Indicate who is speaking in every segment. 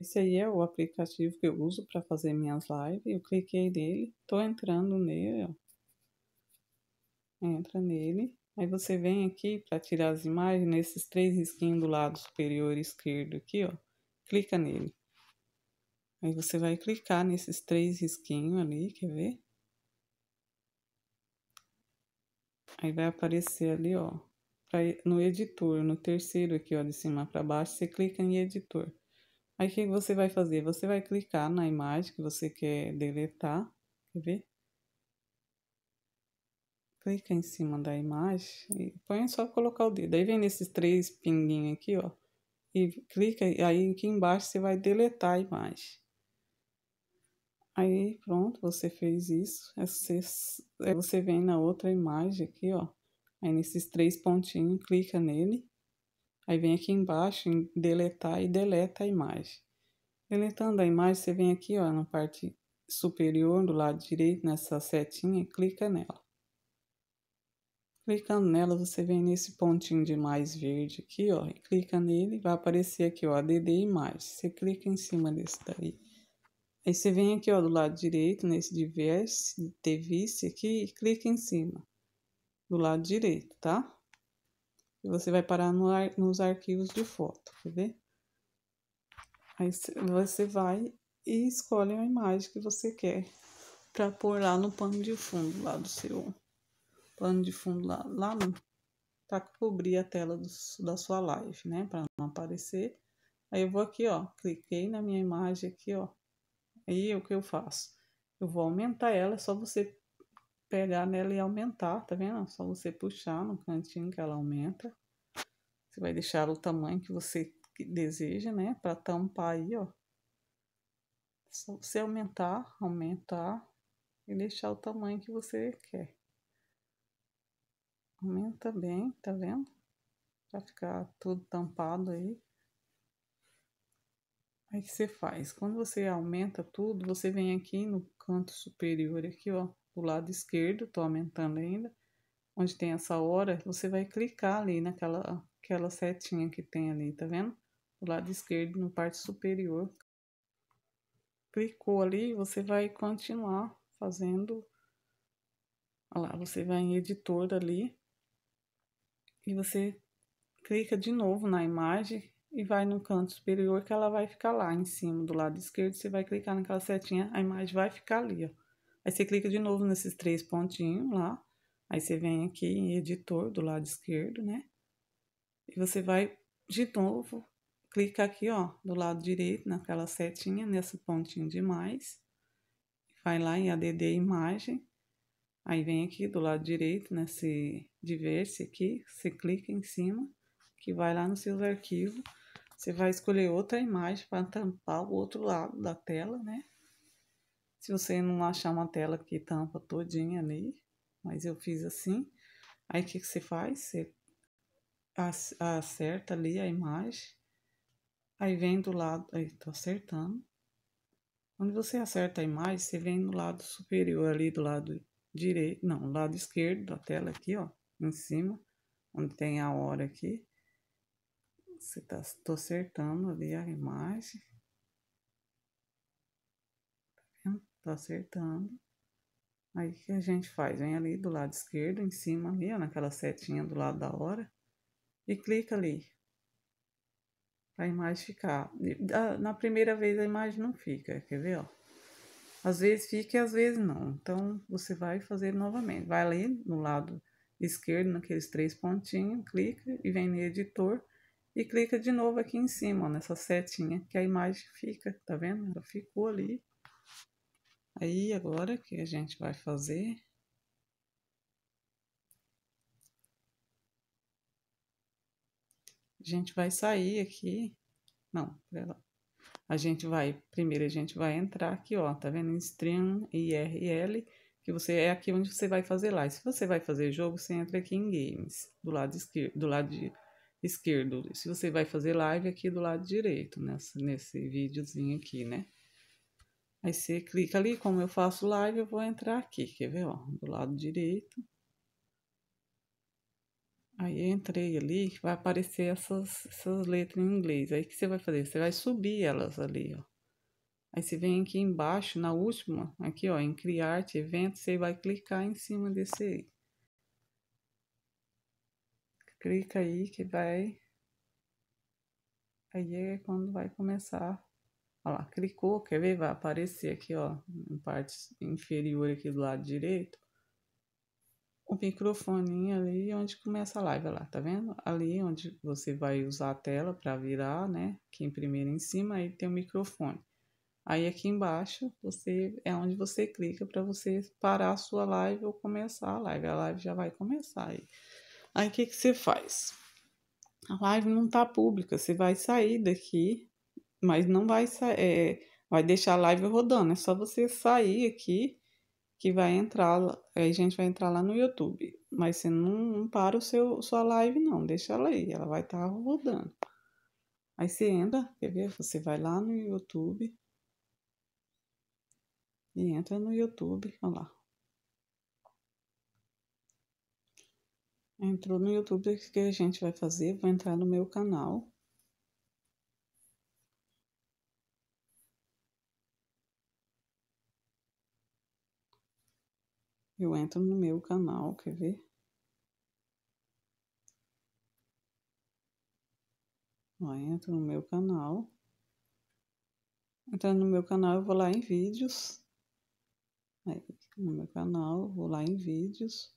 Speaker 1: Esse aí é o aplicativo que eu uso para fazer minhas lives. Eu cliquei nele, tô entrando nele, ó. Entra nele. Aí você vem aqui para tirar as imagens, nesses três risquinhos do lado superior esquerdo aqui, ó. Clica nele. Aí você vai clicar nesses três risquinhos ali, quer ver? Aí vai aparecer ali, ó, pra, no editor, no terceiro aqui, ó, de cima para baixo, você clica em editor. Aí o é que você vai fazer? Você vai clicar na imagem que você quer deletar, quer ver? Clica em cima da imagem e põe só colocar o dedo. Aí vem nesses três pinguinhos aqui, ó. E clica, aí aqui embaixo você vai deletar a imagem. Aí pronto, você fez isso. É é você vem na outra imagem aqui, ó. Aí nesses três pontinhos, clica nele Aí vem aqui embaixo em deletar e deleta a imagem. Deletando a imagem, você vem aqui ó, na parte superior do lado direito, nessa setinha, e clica nela. Clicando nela, você vem nesse pontinho de mais verde aqui, ó, e clica nele, vai aparecer aqui, ó, ADD Imagem. Você clica em cima desse daí. Aí você vem aqui, ó, do lado direito, nesse diverse, device aqui, e clica em cima, do lado direito, tá? E você vai parar no ar, nos arquivos de foto, quer ver? Aí você vai e escolhe a imagem que você quer para pôr lá no pano de fundo lá do seu pano de fundo lá, lá para cobrir a tela do, da sua live, né? Para não aparecer. Aí eu vou aqui, ó, cliquei na minha imagem aqui, ó. Aí o que eu faço? Eu vou aumentar ela, é só você pegar nela e aumentar, tá vendo? Só você puxar no cantinho que ela aumenta. Você vai deixar o tamanho que você deseja, né? Pra tampar aí, ó. Só você aumentar, aumentar e deixar o tamanho que você quer. Aumenta bem, tá vendo? Pra ficar tudo tampado aí. Aí que você faz? Quando você aumenta tudo, você vem aqui no canto superior aqui, ó o lado esquerdo, estou aumentando ainda, onde tem essa hora, você vai clicar ali naquela aquela setinha que tem ali, tá vendo? O lado esquerdo, no parte superior. Clicou ali, você vai continuar fazendo. Olha lá, você vai em editor ali e você clica de novo na imagem e vai no canto superior que ela vai ficar lá em cima do lado esquerdo. Você vai clicar naquela setinha, a imagem vai ficar ali, ó. Aí você clica de novo nesses três pontinhos lá. Aí você vem aqui em editor do lado esquerdo, né? E você vai de novo, clica aqui, ó, do lado direito, naquela setinha, nesse pontinho de mais. Vai lá em ADD imagem. Aí vem aqui do lado direito, nesse né, diverse aqui, você clica em cima, que vai lá nos seus arquivos. Você vai escolher outra imagem para tampar o outro lado da tela, né? Se você não achar uma tela que tampa todinha ali, mas eu fiz assim, aí o que, que você faz? Você acerta ali a imagem, aí vem do lado, aí tô acertando. Quando você acerta a imagem, você vem no lado superior ali do lado direito, não, lado esquerdo da tela aqui, ó, em cima, onde tem a hora aqui. Você tá, tô acertando ali a imagem. Tá acertando. Aí, o que a gente faz? Vem ali do lado esquerdo, em cima ali, ó, naquela setinha do lado da hora. E clica ali. A imagem ficar. Na primeira vez a imagem não fica, quer ver, ó? Às vezes fica e às vezes não. Então, você vai fazer novamente. Vai ali no lado esquerdo, naqueles três pontinhos, clica e vem no editor e clica de novo aqui em cima, ó, nessa setinha que a imagem fica, tá vendo? Ela ficou ali. Aí, agora, o que a gente vai fazer? A gente vai sair aqui. Não, lá. A gente vai, primeiro a gente vai entrar aqui, ó, tá vendo? Em Stream, IRL, que você é aqui onde você vai fazer live. Se você vai fazer jogo, você entra aqui em Games, do lado esquerdo, do lado de, esquerdo. Se você vai fazer live, aqui do lado direito, nessa, nesse videozinho aqui, né? Aí você clica ali, como eu faço live, eu vou entrar aqui, quer ver, ó, do lado direito. Aí eu entrei ali, vai aparecer essas, essas letras em inglês. Aí o que você vai fazer? Você vai subir elas ali, ó. Aí você vem aqui embaixo, na última, aqui, ó, em criar arte, evento, você vai clicar em cima desse aí. Clica aí que vai... Aí é quando vai começar Olha lá, clicou, quer ver? Vai aparecer aqui, ó, na parte inferior aqui do lado direito, o microfone ali é onde começa a live, olha lá, tá vendo? Ali é onde você vai usar a tela para virar, né? Aqui em primeiro em cima, aí tem o microfone. Aí aqui embaixo você é onde você clica para você parar a sua live ou começar a live. A live já vai começar aí. Aí o que, que você faz? A live não está pública, você vai sair daqui mas não vai é, vai deixar a live rodando. É só você sair aqui que vai entrar, a gente vai entrar lá no YouTube. Mas você não, não para o seu sua live não, deixa ela aí, ela vai estar tá rodando. Aí você entra, quer ver? Você vai lá no YouTube e entra no YouTube, olha lá. Entrou no YouTube, o que a gente vai fazer? Vou entrar no meu canal. entra no meu canal, quer ver? Ó, entra no meu canal. Entrando no meu canal, eu vou lá em vídeos. Aí, no meu canal, vou lá em vídeos.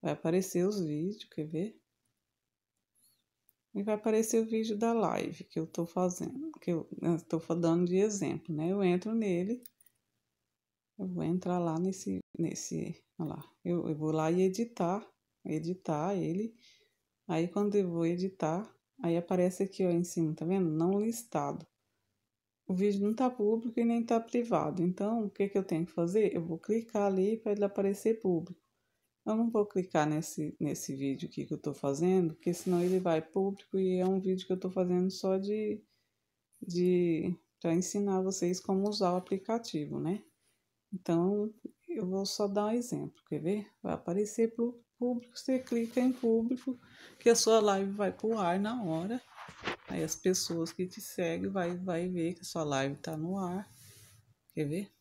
Speaker 1: Vai aparecer os vídeos, quer ver? E vai aparecer o vídeo da live que eu tô fazendo, que eu estou né, dando de exemplo, né? Eu entro nele eu vou entrar lá nesse, nesse, olha lá, eu, eu vou lá e editar, editar ele. Aí, quando eu vou editar, aí aparece aqui, ó, em cima, tá vendo? Não listado. O vídeo não tá público e nem tá privado. Então, o que que eu tenho que fazer? Eu vou clicar ali para ele aparecer público. Eu não vou clicar nesse, nesse vídeo aqui que eu tô fazendo, porque senão ele vai público e é um vídeo que eu tô fazendo só de... de para ensinar vocês como usar o aplicativo, né? Então, eu vou só dar um exemplo, quer ver? Vai aparecer para o público, você clica em público, que a sua live vai para o ar na hora. Aí as pessoas que te seguem vai, vai ver que a sua live está no ar. Quer ver?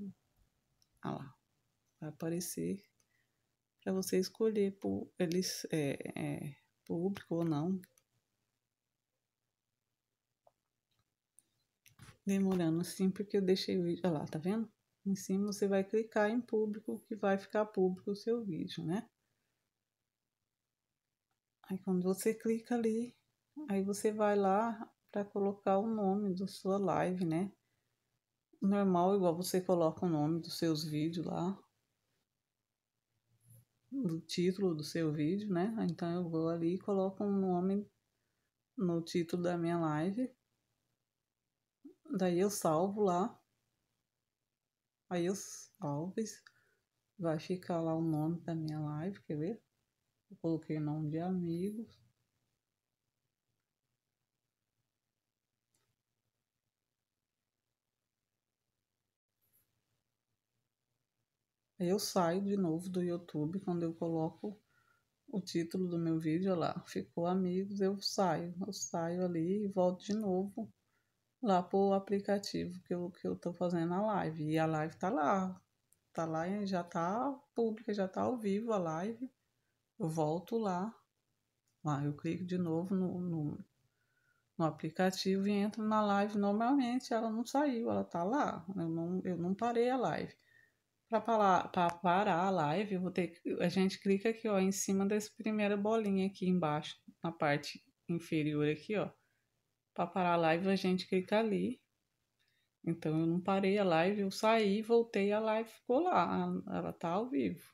Speaker 1: Olha ah lá, vai aparecer para você escolher por eles é, é, público ou não. Demorando assim, porque eu deixei o vídeo. Olha lá, tá vendo? Em cima você vai clicar em público, que vai ficar público o seu vídeo, né? Aí quando você clica ali, aí você vai lá para colocar o nome da sua live, né? Normal, igual você coloca o nome dos seus vídeos lá, do título do seu vídeo, né? Ah, então eu vou ali e coloco um nome no título da minha live. Daí eu salvo lá. Ailson Alves. Vai ficar lá o nome da minha live, quer ver? Eu coloquei o nome de amigos. Eu saio de novo do YouTube quando eu coloco o título do meu vídeo lá. Ficou amigos, eu saio. Eu saio ali e volto de novo lá pro aplicativo que eu, que eu tô fazendo a live. E a live tá lá. Tá lá e já tá pública, já tá ao vivo a live. Eu volto lá. Lá eu clico de novo no, no, no aplicativo e entro na live normalmente. Ela não saiu, ela tá lá. Eu não, eu não parei a live. Para parar a live, eu vou ter que, a gente clica aqui ó, em cima dessa primeira bolinha aqui embaixo, na parte inferior aqui, ó. Para parar a live, a gente clica tá ali. Então, eu não parei a live, eu saí, voltei, a live ficou lá. Ela tá ao vivo.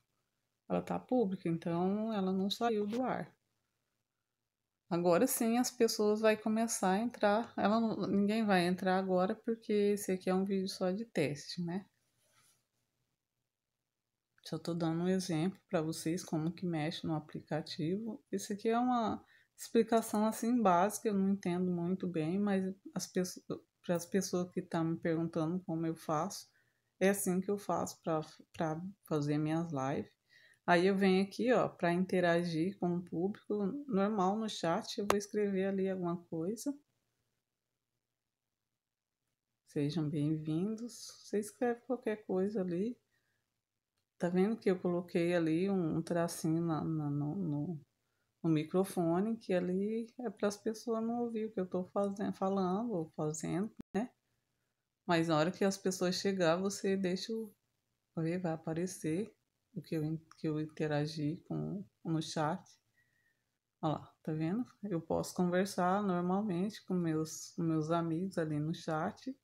Speaker 1: Ela tá pública, então ela não saiu do ar. Agora sim as pessoas vai começar a entrar. Ela não, ninguém vai entrar agora porque esse aqui é um vídeo só de teste, né? Só tô dando um exemplo para vocês como que mexe no aplicativo. Esse aqui é uma explicação assim básica, eu não entendo muito bem, mas as pessoas, para as pessoas que estão tá me perguntando como eu faço, é assim que eu faço para fazer minhas lives. Aí eu venho aqui, ó, para interagir com o público, normal no chat, eu vou escrever ali alguma coisa. Sejam bem-vindos. Você escreve qualquer coisa ali. Tá vendo que eu coloquei ali um tracinho na, na no, no um microfone que ali é para as pessoas não ouvir o que eu estou fazendo, falando ou fazendo, né? Mas na hora que as pessoas chegar, você deixa o vai aparecer o que eu, que eu interagi com no chat. Olha lá, tá vendo? Eu posso conversar normalmente com meus, com meus amigos ali no chat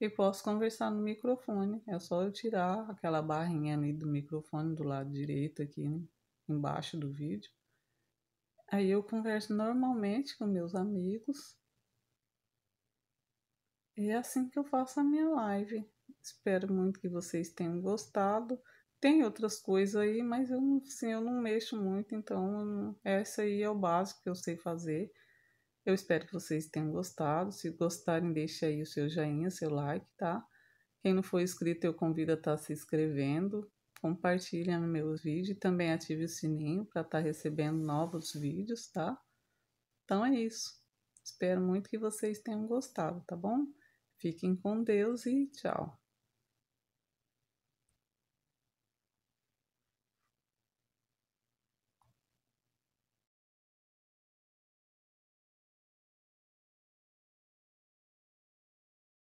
Speaker 1: e posso conversar no microfone. É só eu tirar aquela barrinha ali do microfone do lado direito aqui né? embaixo do vídeo Aí eu converso normalmente com meus amigos. E é assim que eu faço a minha live. Espero muito que vocês tenham gostado. Tem outras coisas aí, mas eu, assim, eu não mexo muito, então não... essa aí é o básico que eu sei fazer. Eu espero que vocês tenham gostado. Se gostarem, deixe aí o seu joinha, seu like, tá? Quem não for inscrito, eu convido a estar tá se inscrevendo. Compartilhe meus vídeos também ative o sininho para estar tá recebendo novos vídeos, tá? Então é isso. Espero muito que vocês tenham gostado, tá bom? Fiquem com Deus e tchau!